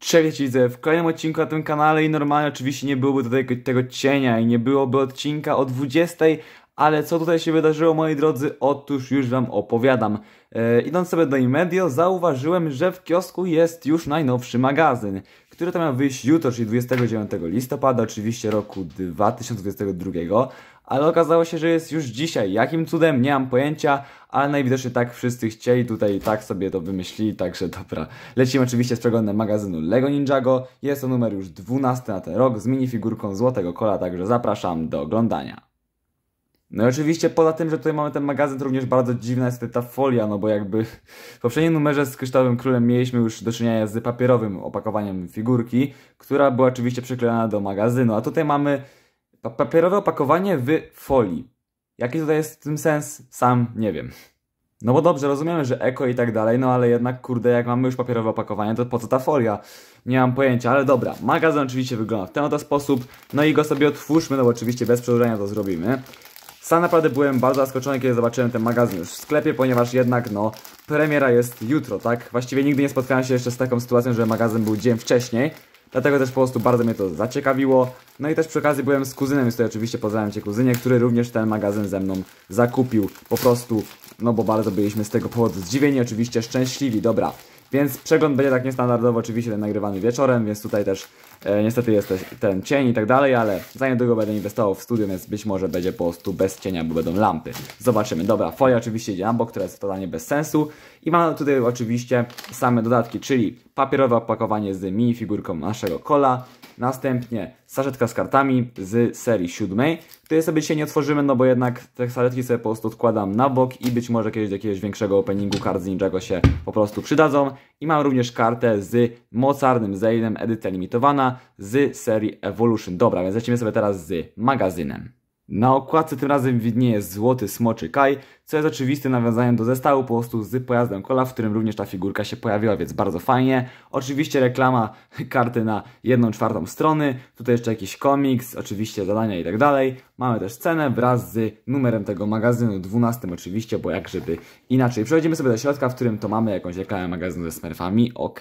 Cześć widzę w kolejnym odcinku na tym kanale i normalnie oczywiście nie byłoby tutaj tego cienia i nie byłoby odcinka o 20 ale co tutaj się wydarzyło, moi drodzy? Otóż już Wam opowiadam. E, idąc sobie do Imedio, zauważyłem, że w kiosku jest już najnowszy magazyn, który to miał wyjść jutro, czyli 29 listopada, oczywiście roku 2022, ale okazało się, że jest już dzisiaj. Jakim cudem, nie mam pojęcia, ale najwidoczniej tak wszyscy chcieli, tutaj tak sobie to wymyślili, także dobra. Lecimy oczywiście z przeglądem magazynu LEGO Ninjago, jest to numer już 12 na ten rok, z minifigurką Złotego Kola, także zapraszam do oglądania. No i oczywiście poza tym, że tutaj mamy ten magazyn, również bardzo dziwna jest ta folia, no bo jakby w poprzednim numerze z Kryształowym Królem mieliśmy już do czynienia z papierowym opakowaniem figurki, która była oczywiście przyklejona do magazynu, a tutaj mamy pa papierowe opakowanie w folii. Jaki tutaj jest w tym sens? Sam nie wiem. No bo dobrze, rozumiemy, że eko i tak dalej, no ale jednak, kurde, jak mamy już papierowe opakowanie, to po co ta folia? Nie mam pojęcia, ale dobra, magazyn oczywiście wygląda w ten oto sposób, no i go sobie otwórzmy, no bo oczywiście bez przedłużenia to zrobimy. Sam naprawdę byłem bardzo zaskoczony, kiedy zobaczyłem ten magazyn już w sklepie, ponieważ jednak, no, premiera jest jutro, tak? Właściwie nigdy nie spotkałem się jeszcze z taką sytuacją, że magazyn był dzień wcześniej. Dlatego też po prostu bardzo mnie to zaciekawiło. No i też przy okazji byłem z kuzynem, jest tutaj oczywiście pozdrawiam Cię kuzynie, który również ten magazyn ze mną zakupił. Po prostu, no bo bardzo byliśmy z tego powodu zdziwieni, oczywiście szczęśliwi, dobra. Więc przegląd będzie tak niestandardowo oczywiście ten nagrywany wieczorem, więc tutaj też E, niestety jest ten cień i tak dalej, ale za niedługo będę inwestował w studio, więc być może będzie po prostu bez cienia, bo będą lampy. Zobaczymy. Dobra, folia oczywiście idzie na bok, która jest totalnie bez sensu. I mam tutaj oczywiście same dodatki, czyli papierowe opakowanie z minifigurką naszego kola, Następnie sarzetka z kartami z serii siódmej, Tutaj sobie dzisiaj nie otworzymy, no bo jednak te sarzetki sobie po prostu odkładam na bok i być może kiedyś do jakiegoś większego openingu kart z Ninjago się po prostu przydadzą. I mam również kartę z mocarnym Zane'em, edycja limitowana, z serii Evolution. Dobra, więc lecimy sobie teraz z magazynem. Na okładce tym razem widnieje złoty smoczy kaj, co jest oczywiste nawiązaniem do zestawu po prostu z pojazdem kola, w którym również ta figurka się pojawiła, więc bardzo fajnie. Oczywiście reklama karty na jedną czwartą strony, tutaj jeszcze jakiś komiks, oczywiście zadania i tak dalej. Mamy też cenę wraz z numerem tego magazynu, 12 oczywiście, bo jak żeby inaczej. Przechodzimy sobie do środka, w którym to mamy jakąś reklamę magazynu ze smerfami, ok.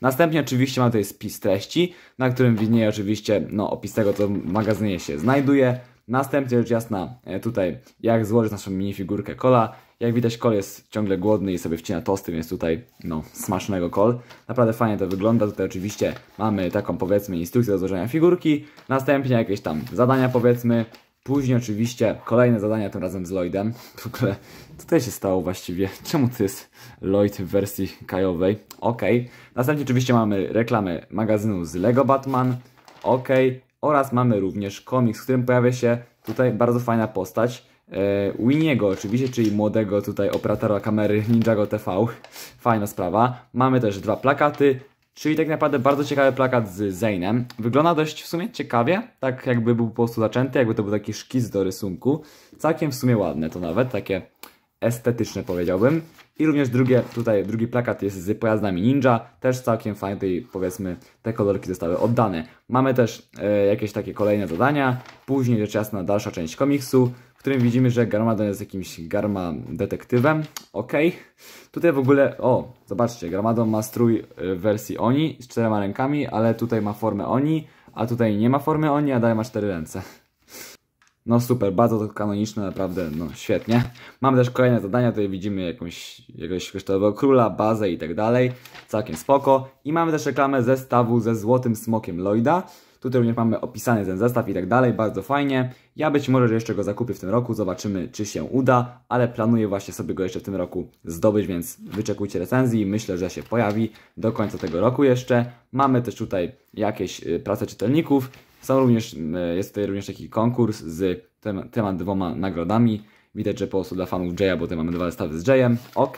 Następnie oczywiście mamy tutaj spis treści, na którym widnieje oczywiście no, opis tego, co w magazynie się znajduje. Następnie rzecz jasna e, tutaj jak złożyć naszą minifigurkę kola. Jak widać kol jest ciągle głodny i sobie wcina tosty, więc tutaj no smacznego kol. Naprawdę fajnie to wygląda. Tutaj oczywiście mamy taką powiedzmy instrukcję do złożenia figurki. Następnie jakieś tam zadania powiedzmy. Później oczywiście kolejne zadania tym razem z Lloydem. W ogóle tutaj się stało właściwie. Czemu to jest Lloyd w wersji kajowej? Ok. Następnie oczywiście mamy reklamę magazynu z Lego Batman. Ok oraz mamy również komiks, w którym pojawia się tutaj bardzo fajna postać e, Winiego oczywiście, czyli młodego tutaj operatora kamery Ninjago TV. Fajna sprawa. Mamy też dwa plakaty, czyli tak naprawdę bardzo ciekawy plakat z Zainem. Wygląda dość w sumie ciekawie, tak jakby był po prostu zaczęty, jakby to był taki szkic do rysunku. Całkiem w sumie ładne to nawet, takie estetyczny powiedziałbym. I również drugie, tutaj drugi plakat jest z pojazdami Ninja, też całkiem fajny powiedzmy te kolorki zostały oddane. Mamy też e, jakieś takie kolejne dodania, później rzecz jasna dalsza część komiksu, w którym widzimy, że Garmadon jest jakimś Garma detektywem, ok. Tutaj w ogóle, o zobaczcie, Garmadon ma strój w e, wersji Oni z czterema rękami, ale tutaj ma formę Oni, a tutaj nie ma formy Oni, a daje ma cztery ręce. No super, bardzo to kanoniczne, naprawdę, no świetnie. Mamy też kolejne zadania, tutaj widzimy jakąś, jakiegoś kryształowego króla, bazę i tak dalej. Całkiem spoko. I mamy też reklamę zestawu ze złotym smokiem Lloyda. Tutaj również mamy opisany ten zestaw i tak dalej, bardzo fajnie. Ja być może jeszcze go zakupię w tym roku, zobaczymy czy się uda, ale planuję właśnie sobie go jeszcze w tym roku zdobyć, więc wyczekujcie recenzji, myślę, że się pojawi do końca tego roku jeszcze. Mamy też tutaj jakieś y, prace czytelników są również, e, jest tutaj również taki konkurs z tem temat dwoma nagrodami. Widać, że po prostu dla fanów Jaya, bo tutaj mamy dwa zestawy z Jayem. Ok.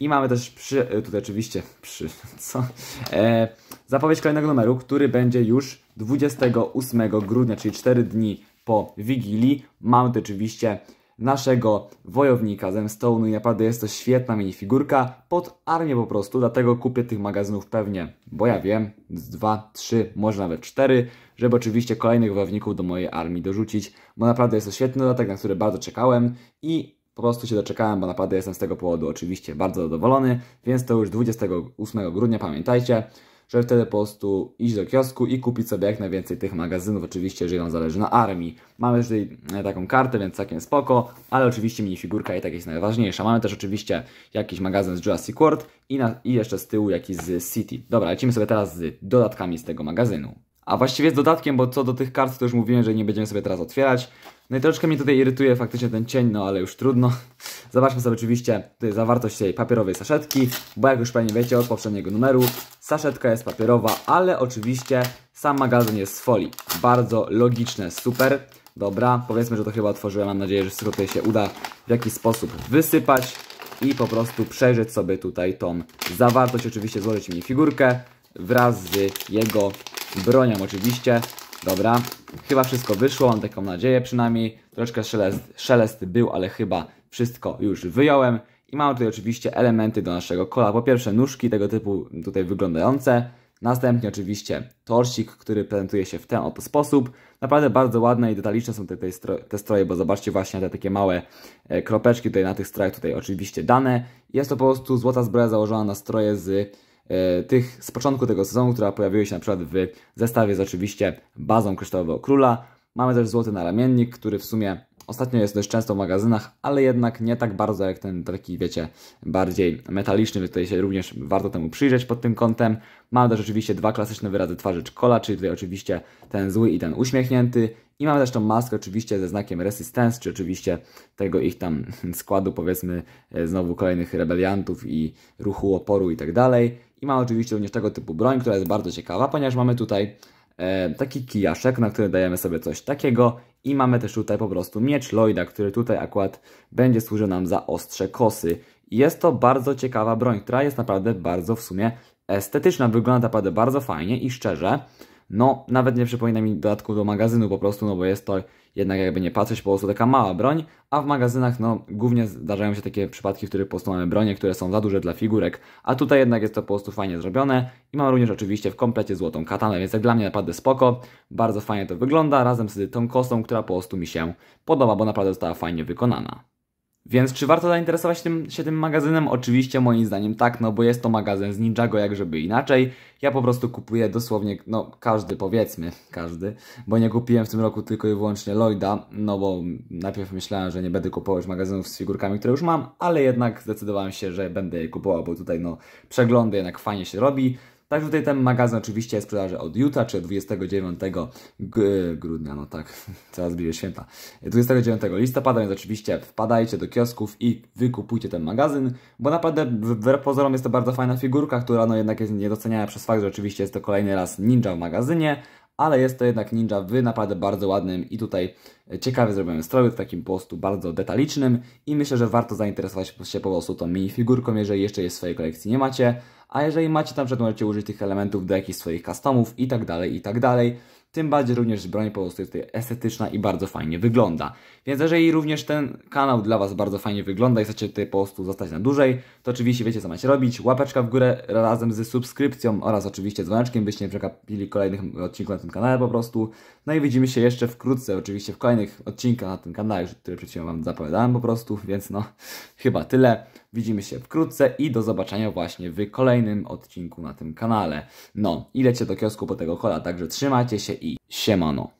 I mamy też przy, e, tutaj oczywiście, przy, co? E, zapowiedź kolejnego numeru, który będzie już 28 grudnia, czyli 4 dni po Wigilii. Mamy to oczywiście naszego wojownika Zemstone'u i naprawdę jest to świetna minifigurka pod armię po prostu, dlatego kupię tych magazynów pewnie, bo ja wiem, z 2, 3, może nawet 4, żeby oczywiście kolejnych wojowników do mojej armii dorzucić, bo naprawdę jest to świetny dodatek, na który bardzo czekałem i po prostu się doczekałem, bo naprawdę jestem z tego powodu oczywiście bardzo zadowolony, więc to już 28 grudnia, pamiętajcie że po prostu iść do kiosku i kupić sobie jak najwięcej tych magazynów, oczywiście jeżeli nam zależy na armii. Mamy tutaj e, taką kartę, więc całkiem spoko, ale oczywiście minifigurka i tak jest najważniejsza. Mamy też oczywiście jakiś magazyn z Jurassic World i, na, i jeszcze z tyłu jakiś z City. Dobra, lecimy sobie teraz z dodatkami z tego magazynu a właściwie z dodatkiem, bo co do tych kart to już mówiłem, że nie będziemy sobie teraz otwierać. No i troszkę mnie tutaj irytuje faktycznie ten cień, no ale już trudno. Zobaczmy sobie oczywiście tutaj zawartość tej papierowej saszetki, bo jak już pewnie wiecie od poprzedniego numeru, saszetka jest papierowa, ale oczywiście sam magazyn jest z folii. Bardzo logiczne, super. Dobra, powiedzmy, że to chyba otworzyłem, mam nadzieję, że wszystko tutaj się uda w jakiś sposób wysypać i po prostu przejrzeć sobie tutaj tą zawartość, oczywiście złożyć mi figurkę wraz z jego bronią oczywiście. Dobra, chyba wszystko wyszło, mam taką nadzieję przynajmniej. Troszkę szelest, szelest był, ale chyba wszystko już wyjąłem. I mamy tutaj oczywiście elementy do naszego kola. Po pierwsze nóżki tego typu tutaj wyglądające. Następnie oczywiście torsik, który prezentuje się w ten oto sposób. Naprawdę bardzo ładne i detaliczne są te, te, stroje, te stroje, bo zobaczcie właśnie te takie małe e, kropeczki tutaj na tych strojach tutaj oczywiście dane. Jest to po prostu złota zbroja założona na stroje z E, tych z początku tego sezonu, które pojawiły się na przykład w zestawie z oczywiście bazą Kryształowego Króla. Mamy też Złoty Naramiennik, który w sumie ostatnio jest dość często w magazynach, ale jednak nie tak bardzo jak ten taki, wiecie, bardziej metaliczny, więc tutaj się również warto temu przyjrzeć pod tym kątem. Mamy też oczywiście dwa klasyczne wyrazy twarzy Czkola, czyli tutaj oczywiście ten zły i ten uśmiechnięty. I mamy też tą maskę oczywiście ze znakiem Resistance, czy oczywiście tego ich tam składu, powiedzmy, e, znowu kolejnych rebeliantów i ruchu oporu i tak dalej. I mamy oczywiście również tego typu broń, która jest bardzo ciekawa, ponieważ mamy tutaj e, taki kijaszek, na który dajemy sobie coś takiego i mamy też tutaj po prostu miecz Lloyda, który tutaj akurat będzie służył nam za ostrze kosy. Jest to bardzo ciekawa broń, która jest naprawdę bardzo w sumie estetyczna, wygląda naprawdę bardzo fajnie i szczerze, no nawet nie przypomina mi dodatku do magazynu po prostu, no bo jest to jednak jakby nie patrzeć po prostu taka mała broń, a w magazynach no głównie zdarzają się takie przypadki, w których po prostu mamy bronie, które są za duże dla figurek, a tutaj jednak jest to po prostu fajnie zrobione i mam również oczywiście w komplecie złotą katanę, więc jak dla mnie naprawdę spoko, bardzo fajnie to wygląda, razem z tą kostą, która po prostu mi się podoba, bo naprawdę została fajnie wykonana. Więc czy warto zainteresować tym, się tym magazynem? Oczywiście moim zdaniem tak, no bo jest to magazyn z Ninjago, jak żeby inaczej. Ja po prostu kupuję dosłownie, no każdy powiedzmy, każdy, bo nie kupiłem w tym roku tylko i wyłącznie Lloyda, no bo najpierw myślałem, że nie będę kupować magazynów z figurkami, które już mam, ale jednak zdecydowałem się, że będę je kupował, bo tutaj no przeglądy jednak fajnie się robi. Także tutaj ten magazyn oczywiście jest w sprzedaży od jutra, czy 29 grudnia, no tak, coraz bliżej święta. 29 listopada, więc oczywiście wpadajcie do kiosków i wykupujcie ten magazyn, bo naprawdę w pozorom jest to bardzo fajna figurka, która no jednak jest niedoceniana przez fakt, że oczywiście jest to kolejny raz ninja w magazynie, ale jest to jednak ninja w naprawdę bardzo ładnym i tutaj ciekawie zrobionym stroju, w takim po prostu bardzo detalicznym i myślę, że warto zainteresować się po prostu tą minifigurką, jeżeli jeszcze jej w swojej kolekcji nie macie, a jeżeli macie tam przykład możecie użyć tych elementów do jakichś swoich customów i tak dalej, i tak dalej. Tym bardziej również broń jest tutaj estetyczna i bardzo fajnie wygląda. Więc jeżeli również ten kanał dla Was bardzo fajnie wygląda i chcecie tutaj po prostu zostać na dłużej, to oczywiście wiecie co macie robić. Łapeczka w górę razem z subskrypcją oraz oczywiście dzwoneczkiem, byście nie przekapili kolejnych odcinków na tym kanale po prostu. No i widzimy się jeszcze wkrótce, oczywiście w kolejnych odcinkach na tym kanale, które przed chwilą Wam zapowiadałem po prostu, więc no chyba tyle. Widzimy się wkrótce i do zobaczenia właśnie w kolejnym odcinku na tym kanale. No, i lecie do kiosku po tego kola, także trzymajcie się i siemano.